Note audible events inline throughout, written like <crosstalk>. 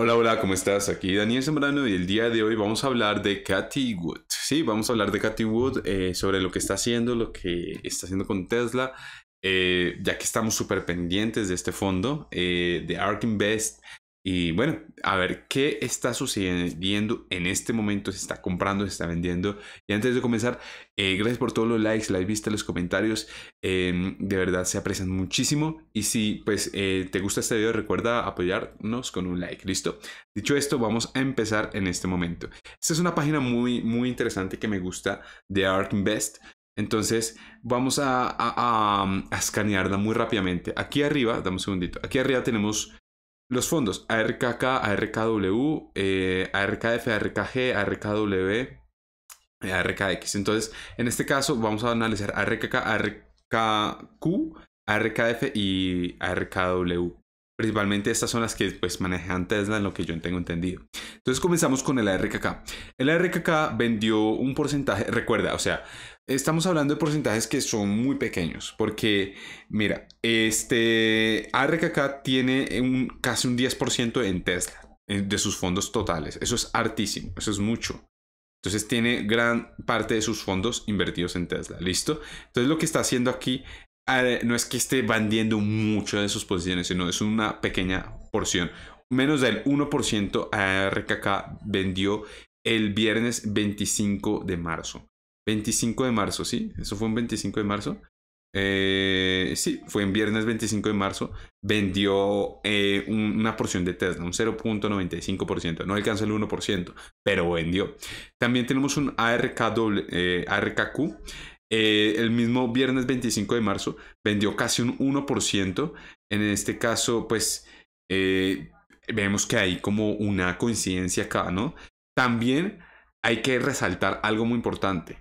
Hola, hola, ¿cómo estás? Aquí Daniel Sembrano y el día de hoy vamos a hablar de Cathy Wood. Sí, vamos a hablar de Cathy Wood eh, sobre lo que está haciendo, lo que está haciendo con Tesla, eh, ya que estamos súper pendientes de este fondo eh, de ARK Invest y bueno, a ver qué está sucediendo en este momento. Se está comprando, se está vendiendo. Y antes de comenzar, eh, gracias por todos los likes, las vistas, los comentarios. Em, de verdad se aprecian muchísimo. Y si pues eh, te gusta este video, recuerda apoyarnos con un like. ¿Listo? Dicho esto, vamos a empezar en este momento. Esta es una página muy, muy interesante que me gusta de Art Invest. Entonces vamos a, escanearla muy rápidamente. Aquí arriba, damos un segundito. Aquí arriba tenemos los fondos ARKK, ARKW, eh, ARKF, ARKG, ARKW, ARKX. Entonces, en este caso vamos a analizar ARKK, ARKQ, ARKF y ARKW. Principalmente estas son las que pues, manejan Tesla, en lo que yo tengo entendido. Entonces comenzamos con el ARKK. El ARKK vendió un porcentaje, recuerda, o sea, estamos hablando de porcentajes que son muy pequeños, porque mira, este ARKK tiene un, casi un 10% en Tesla, eh, de sus fondos totales. Eso es hartísimo, eso es mucho. Entonces tiene gran parte de sus fondos invertidos en Tesla, ¿listo? Entonces lo que está haciendo aquí Ah, no es que esté vendiendo mucho de sus posiciones, sino es una pequeña porción. Menos del 1% a vendió el viernes 25 de marzo. 25 de marzo, ¿sí? Eso fue un 25 de marzo. Eh, sí, fue en viernes 25 de marzo. Vendió eh, una porción de Tesla, un 0.95%. No alcanza el 1%, pero vendió. También tenemos un ARK eh, ARKQ eh, el mismo viernes 25 de marzo vendió casi un 1%. En este caso, pues eh, vemos que hay como una coincidencia acá, ¿no? También hay que resaltar algo muy importante.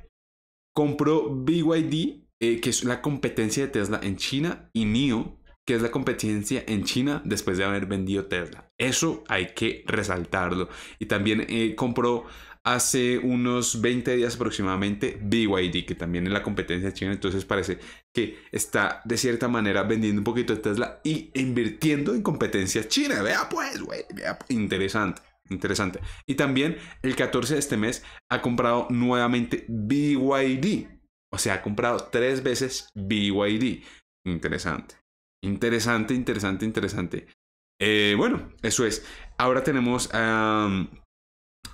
Compró BYD, eh, que es la competencia de Tesla en China, y NIO, que es la competencia en China después de haber vendido Tesla. Eso hay que resaltarlo. Y también compró hace unos 20 días aproximadamente BYD, que también es la competencia China, entonces parece que está de cierta manera vendiendo un poquito de Tesla y invirtiendo en competencia china Vea pues, güey, vea, interesante. Interesante. Y también el 14 de este mes ha comprado nuevamente BYD. O sea, ha comprado tres veces BYD. Interesante. Interesante, interesante, interesante. Eh, bueno, eso es. Ahora tenemos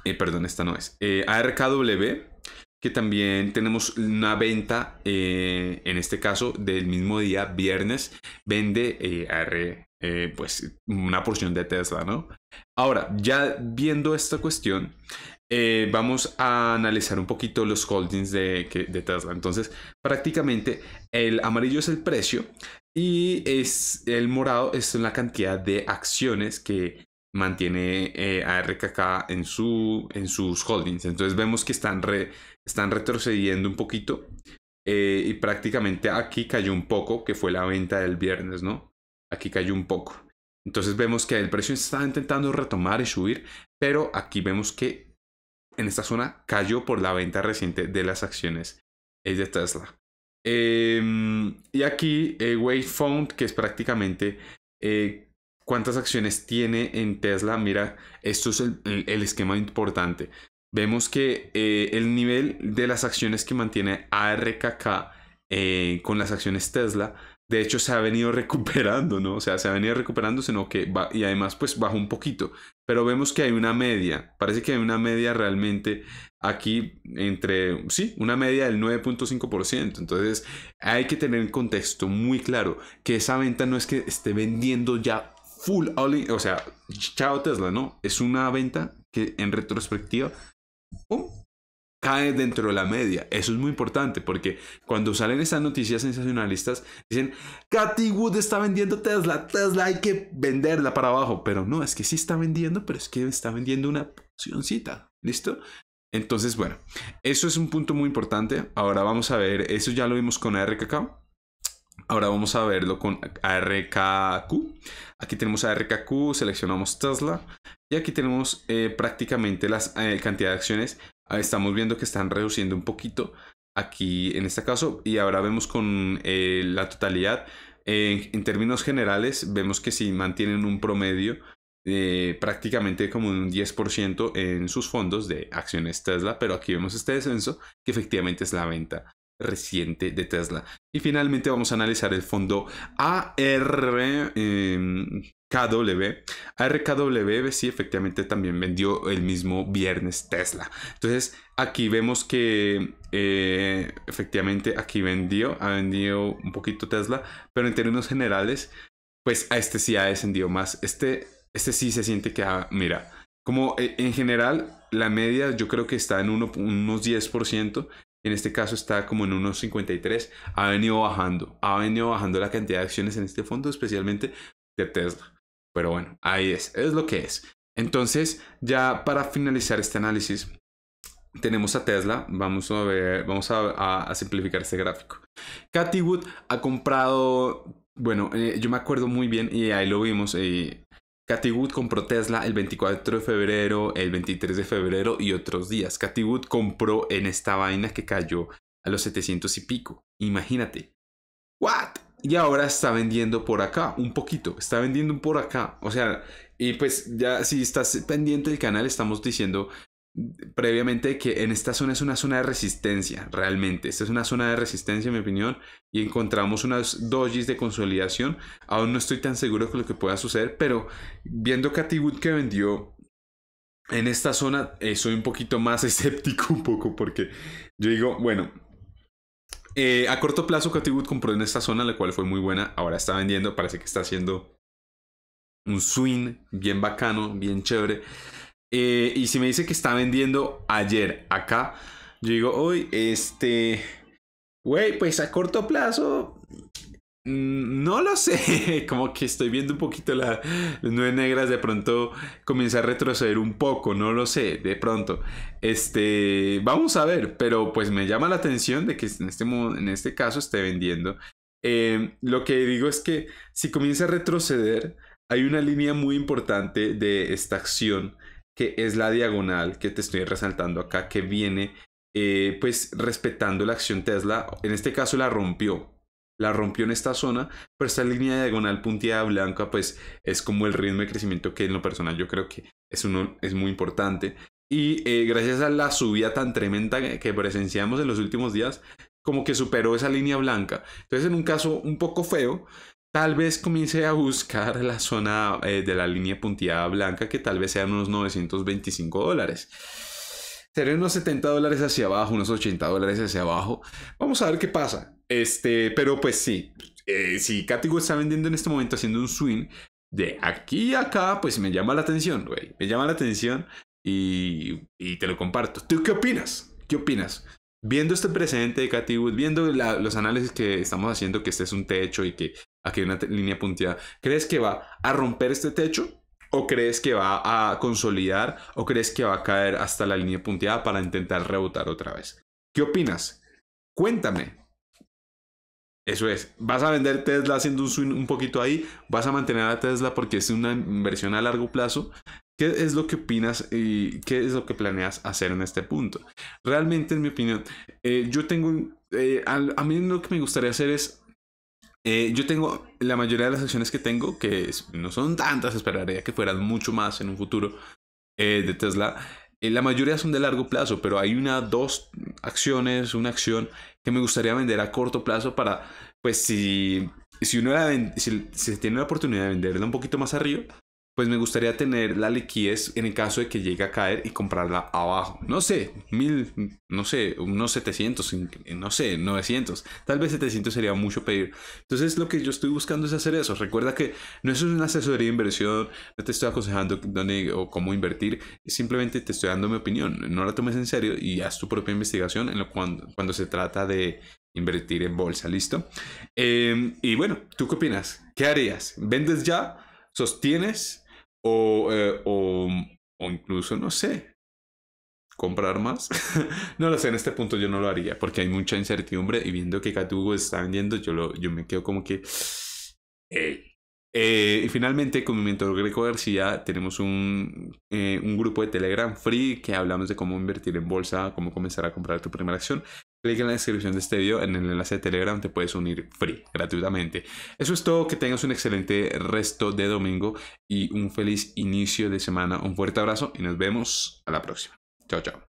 eh, perdón, esta no es, eh, ARKW, que también tenemos una venta, eh, en este caso, del mismo día, viernes, vende eh, AR, pues una porción de Tesla, ¿no? Ahora, ya viendo esta cuestión, vamos a analizar un poquito los holdings de, de, Tesla. Entonces, prácticamente el amarillo es el precio y es el morado es la cantidad de acciones que mantiene eh, a en, su, en sus holdings. Entonces vemos que están, están retrocediendo un poquito eh, y prácticamente aquí cayó un poco, que fue la venta del viernes, ¿no? Aquí cayó un poco. Entonces vemos que el precio está intentando retomar y subir, pero aquí vemos que en esta zona cayó por la venta reciente de las acciones eh, de Tesla. Em, y aquí Wave Fund, que es prácticamente cuántas acciones tiene en Tesla. Mira, esto es el, esquema importante. Vemos que eh, el nivel de las acciones que mantiene ARKK eh, con las acciones Tesla, de hecho se ha venido <laughs> recuperando, ¿no? O sea, se ha venido recuperando, sino que va, y además pues bajó un poquito. Pero vemos que hay una media, parece que hay una media realmente aquí entre, sí, una media del 9.5%. Entonces hay que tener en contexto muy claro que esa venta no es que esté vendiendo ya full all o sea, chao Tesla, ¿no? Es una venta que en retrospectiva cae dentro de la media. Eso es muy importante porque cuando salen esas noticias sensacionalistas dicen, Katy Wood está vendiendo Tesla, Tesla hay que venderla para abajo, pero no, es que sí está vendiendo, pero es que está vendiendo una porcioncita, ¿listo? Entonces, bueno, eso es un punto muy importante. Ahora vamos a ver, eso ya lo vimos con RKK. Ahora vamos a verlo con ARKQ. Aquí tenemos ARKQ, seleccionamos Tesla y aquí tenemos eh, prácticamente la eh, cantidad de acciones. Ah, estamos viendo que están reduciendo un poquito aquí en este caso y ahora vemos con eh, la totalidad. en términos generales vemos que si mantienen un promedio prácticamente como un 10% en sus fondos de acciones Tesla, pero aquí vemos este descenso que efectivamente es la venta reciente de Tesla. Y finalmente vamos a analizar el fondo ARKW. Em, ARKW sí efectivamente también vendió el mismo viernes Tesla. Entonces aquí vemos que eh, efectivamente aquí vendió, ha vendido un poquito Tesla, pero en términos generales, pues a este sí ha descendido más. Este, este sí se siente que, ah, mira, como eh, en general la media yo creo que está en unos 10%, en este caso está como en unos 53, ha venido bajando, ha venido bajando la cantidad de acciones en este fondo, especialmente de Tesla. Pero bueno, ahí es, es lo que es. Entonces, ya para finalizar este análisis, tenemos a Tesla, vamos a ver, vamos a, simplificar este gráfico. Cathy Wood ha comprado bueno, eh, yo me acuerdo muy bien y ahí lo vimos. Eh, Cathy Wood compró Tesla el 24 de febrero, el 23 de febrero y otros días. Cathy Wood compró en esta vaina que cayó a los 700 y pico. Imagínate. ¿What? Y ahora está vendiendo por acá, un poquito. Está vendiendo por acá. O sea, y pues ya si estás pendiente del canal, estamos diciendo previamente que en esta zona es una zona de resistencia, realmente. Esta es una zona de resistencia, en mi opinión, y encontramos unas dojis de consolidación. Aún no estoy tan seguro de lo que pueda suceder, pero viendo que Wood que vendió en esta zona, eh, soy un poquito más <laughs> escéptico, un poco, porque yo digo, bueno. Eh, a corto plazo, Cathy compró en esta zona, la cual fue muy buena. Ahora está vendiendo, parece que está haciendo un swing bien bacano, bien chévere. Eh, y si me dice que está vendiendo ayer acá, yo digo, hoy, este, güey, pues a corto plazo, mm, no lo sé, <laughs> como que estoy viendo un poquito las nubes negras, de pronto comienza a retroceder un poco, no lo sé, de pronto. Este, vamos a ver, pero pues me llama la atención de que en este, en este caso esté vendiendo. Eh, lo que digo es que si comienza a retroceder, hay una línea muy importante de esta acción que es la diagonal que te estoy resaltando acá, que viene eh, pues respetando la acción Tesla. En este caso la rompió, la rompió en esta zona, pero esta línea diagonal punteada blanca pues es como el ritmo de crecimiento que en lo personal yo creo que es, uno, es muy importante. Y eh, gracias a la subida tan tremenda que presenciamos en los últimos días, como que superó esa línea blanca. Entonces en un caso un poco feo, Tal vez comience a buscar la zona eh, de la línea punteada blanca que tal vez sean unos 925 dólares. Serían unos 70 dólares hacia abajo, unos 80 dólares hacia abajo. Vamos a ver qué pasa. Este, pero pues sí, eh, si Catigo está vendiendo en este momento haciendo un swing de aquí a acá, pues me llama la atención, güey. Me llama la atención y, y, te lo comparto. ¿Tú qué opinas? ¿Qué opinas? Viendo este presente de Cathy viendo los análisis que estamos haciendo, que este es un techo y que Aquí hay una línea punteada. ¿Crees que va a romper este techo? ¿O crees que va a consolidar? ¿O crees que va a caer hasta la línea punteada para intentar rebotar otra vez? ¿Qué opinas? Cuéntame. Eso es. ¿Vas a vender Tesla haciendo un swing un poquito ahí? ¿Vas a mantener a Tesla porque es una inversión a largo plazo? ¿Qué es lo que opinas y qué es lo que planeas hacer en este punto? Realmente, en mi opinión, eh, yo tengo... Eh, a mí lo que me gustaría hacer es eh, yo tengo la mayoría de las acciones que tengo, que no son tantas, esperaría que fueran mucho más en un futuro eh, de Tesla. Eh, la mayoría son de largo plazo, pero hay una, dos acciones, una acción que me gustaría vender a corto plazo para, pues si, si uno la si, tiene la oportunidad de venderla un poquito más arriba, pues me gustaría tener la liquidez en el caso de que llegue a caer y comprarla abajo. No sé, mil, no sé, unos 700, no sé, 900. Tal vez 700 sería mucho pedir. Entonces lo que yo estoy buscando es hacer eso. Recuerda que no es una asesoría de inversión, no te estoy aconsejando dónde o cómo invertir, simplemente te estoy dando mi opinión. No la tomes en serio y haz tu propia investigación en lo cuando, cuando se trata de invertir en bolsa, ¿listo? Em, y bueno, ¿tú qué opinas? ¿Qué harías? ¿Vendes ya? ¿Sostienes? O, eh, mm, o, incluso, no sé, comprar más. <laughs> no lo sé, en este punto yo no lo haría porque hay mucha incertidumbre y viendo que Catugo está vendiendo, yo, lo, yo me quedo como que... <sniffs> Eh, y finalmente, con mi mentor Greco García, tenemos un, eh, un, grupo de Telegram free que hablamos de cómo invertir en bolsa, cómo comenzar a comprar tu primera acción. Clic en la descripción de este video, en el enlace de Telegram te puedes unir free, gratuitamente. Eso es todo, que tengas un excelente resto de domingo y un feliz inicio de semana. Un fuerte abrazo y nos vemos a la próxima. Chao, chao.